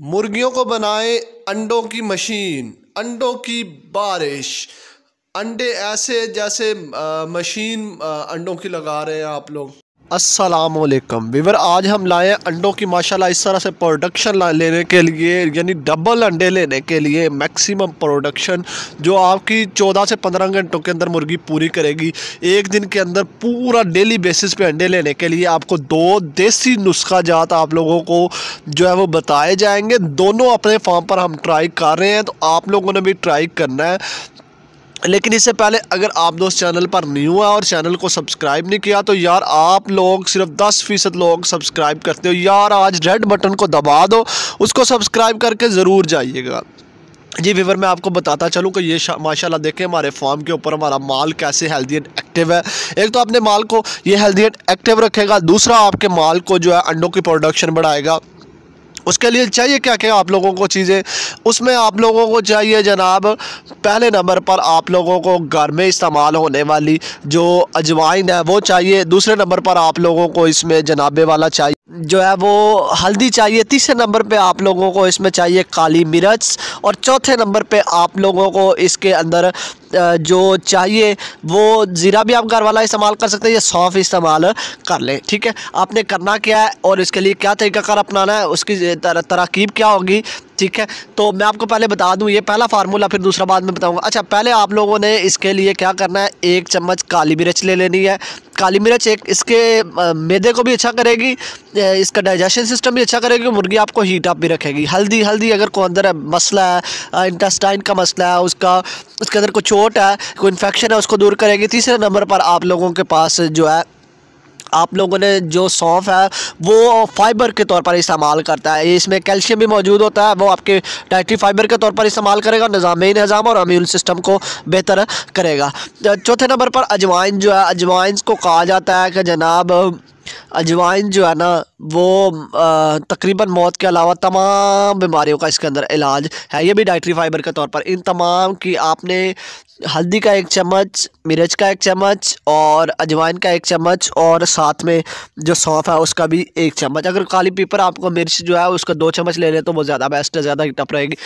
मुर्गियों को बनाए अंडों की मशीन अंडों की बारिश अंडे ऐसे जैसे मशीन अंडों की लगा रहे हैं आप लोग असलकम वीवर आज हम लाए अंडों की माशाल्लाह इस तरह से प्रोडक्शन लेने के लिए यानी डबल अंडे लेने के लिए मैक्सिमम प्रोडक्शन जो आपकी 14 से 15 घंटों के अंदर मुर्गी पूरी करेगी एक दिन के अंदर पूरा डेली बेसिस पे अंडे लेने के लिए आपको दो देसी नुस्खा जात आप लोगों को जो है वो बताए जाएंगे दोनों अपने फार्म पर हम ट्राई कर रहे हैं तो आप लोगों ने भी ट्राई करना है लेकिन इससे पहले अगर आप दोस्त चैनल पर न्यू है और चैनल को सब्सक्राइब नहीं किया तो यार आप लोग सिर्फ 10 फीसद लोग सब्सक्राइब करते हो यार आज रेड बटन को दबा दो उसको सब्सक्राइब करके ज़रूर जाइएगा जी विवर मैं आपको बताता चलूँ कि ये माशाल्लाह देखें हमारे फार्म के ऊपर हमारा माल कैसे हेल्दी एंड एक्टिव है एक तो अपने माल को ये हेल्दी एंड एक्टिव रखेगा दूसरा आपके माल को जो है अंडों की प्रोडक्शन बढ़ाएगा उसके लिए चाहिए क्या क्या आप लोगों को चीज़ें उसमें आप लोगों को चाहिए जनाब पहले नंबर पर आप लोगों को घर में इस्तेमाल होने वाली जो अजवाइन है वो चाहिए दूसरे नंबर पर आप लोगों को इसमें जनाबे वाला चाहिए जो है वो हल्दी चाहिए तीसरे नंबर पे आप लोगों को इसमें चाहिए काली मिर्च और चौथे नंबर पे आप लोगों को इसके अंदर जो चाहिए वो ज़ीरा भी आप घर वाला इस्तेमाल कर सकते हैं या सौंफ इस्तेमाल कर लें ठीक है आपने करना क्या है और इसके लिए क्या तरीक़ाकार अपनाना है उसकी तरकीब क्या होगी ठीक है तो मैं आपको पहले बता दूं ये पहला फार्मूला फिर दूसरा बाद में बताऊंगा अच्छा पहले आप लोगों ने इसके लिए क्या करना है एक चम्मच काली मिर्च ले लेनी है काली मिर्च एक इसके मैदे को भी अच्छा करेगी इसका डाइजेशन सिस्टम भी अच्छा करेगी मुर्गी आपको हीट अप भी रखेगी हल्दी हल्दी अगर को अंदर मसला है इंटेस्टाइन का मसला है उसका उसके अंदर कुछ चोट है कोई इन्फेक्शन है उसको दूर करेंगे तीसरे नंबर पर आप लोगों के पास जो है आप लोगों ने जो सौंफ है वो फाइबर के तौर पर इस्तेमाल करता है इसमें कैल्शियम भी मौजूद होता है वो आपके डाइटरी फाइबर के तौर पर इस्तेमाल करेगा निज़ाम निज़ाम और इम्यून सिस्टम को बेहतर करेगा चौथे नंबर पर अजवाइन जो है अजवाइन को कहा जाता है कि जनाब अजवाइन जो है ना वो तकरीबन मौत के अलावा तमाम बीमारियों का इसके अंदर इलाज है ये भी डाइटरी फाइबर के तौर पर इन तमाम की आपने हल्दी का एक चम्मच मिर्च का एक चम्मच और अजवाइन का एक चम्मच और साथ में जो सौंफ है उसका भी एक चम्मच अगर काली पीपर आपको मिर्च जो है उसका दो चम्मच ले लें तो वो ज़्यादा बेस्ट है ज़्यादा टप रहेगी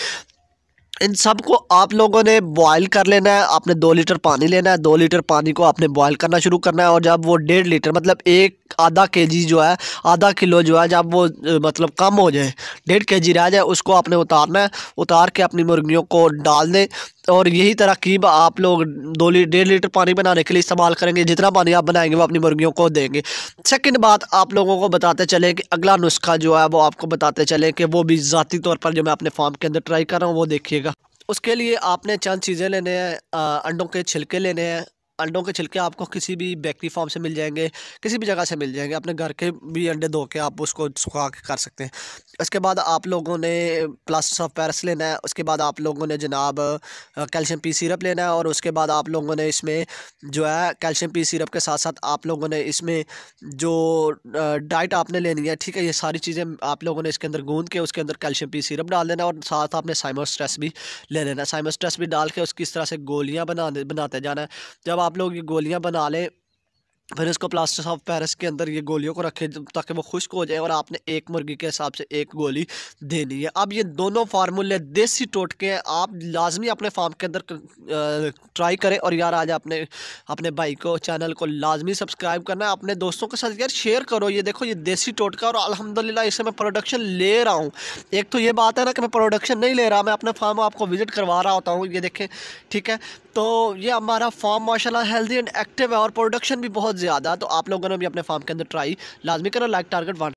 इन सब को आप लोगों ने बॉयल कर लेना है आपने दो लीटर पानी लेना है दो लीटर पानी को आपने बॉयल करना शुरू करना है और जब वो डेढ़ लीटर मतलब एक आधा के जी जो है आधा किलो जो है जब वो मतलब कम हो जाए डेढ़ के जी रह जाए उसको आपने उतारना है उतार के अपनी मुर्गियों को डाल दें और यही तरकीब आप लोग दो लीटर डेढ़ लीटर पानी बनाने के लिए इस्तेमाल करेंगे जितना पानी आप बनाएंगे वो अपनी मुर्गियों को देंगे सेकंड बात आप लोगों को बताते चलें कि अगला नुस्खा जो है वो आपको बताते चलें कि वो भी ज़ाती तौर पर जो मैं अपने फार्म के अंदर ट्राई कर रहा हूँ वो देखिएगा उसके लिए आपने चंद चीज़ें लेने हैं अंडों के छिलके लेने हैं अंडों के छिलके आपको किसी भी बेकरी फार्म से मिल जाएंगे किसी भी जगह से मिल जाएंगे अपने घर के भी अंडे धो के आप उसको सुखा के कर सकते हैं इसके बाद आप लोगों ने प्लस ऑफ पैरस लेना है उसके बाद आप लोगों ने जनाब कैल्शियम पी सिरप लेना है और उसके बाद आप लोगों ने इसमें जो है कैल्शियम पी सिरप के साथ साथ आप लोगों ने इसमें जो डाइट आपने लेनी है ठीक है ये सारी चीज़ें आप लोगों ने इसके अंदर गूंद के उसके अंदर कैल्शियम पी सिरप डाल देना और साथ आपने साइमोस्ट्रेस भी ले लेना साइमोस्ट्रेस भी डाल के उसकी इस तरह से गोलियाँ बना बनाते जाना है जब आप आप लोग ये गोलियां बना लें फिर इसको प्लास्टर्स ऑफ पेरिस के अंदर ये गोलियों को रखें ताकि वो खुश्क हो जाए और आपने एक मुर्गी के हिसाब से एक गोली देनी है अब ये दोनों फार्मूले देसी टोटके हैं आप लाजमी अपने फार्म के अंदर ट्राई करें और यार आज आपने अपने भाई को चैनल को लाजमी सब्सक्राइब करना है अपने दोस्तों के साथ यार शेयर करो ये देखो ये देसी टोटका और अलहमदिल्ला इसे मैं प्रोडक्शन ले रहा हूँ एक तो ये बात है ना कि मैं प्रोडक्शन नहीं ले रहा मैं अपने फार्म आपको विज़िट करवा रहा होता हूँ ये देखें ठीक है तो ये हमारा फार्म माशाला हेल्दी एंड एक्टिव है और प्रोडक्शन भी बहुत ज़्यादा तो आप लोगों ने भी अपने फार्म के अंदर ट्राई लाजमी करना लाइक टारगेट वन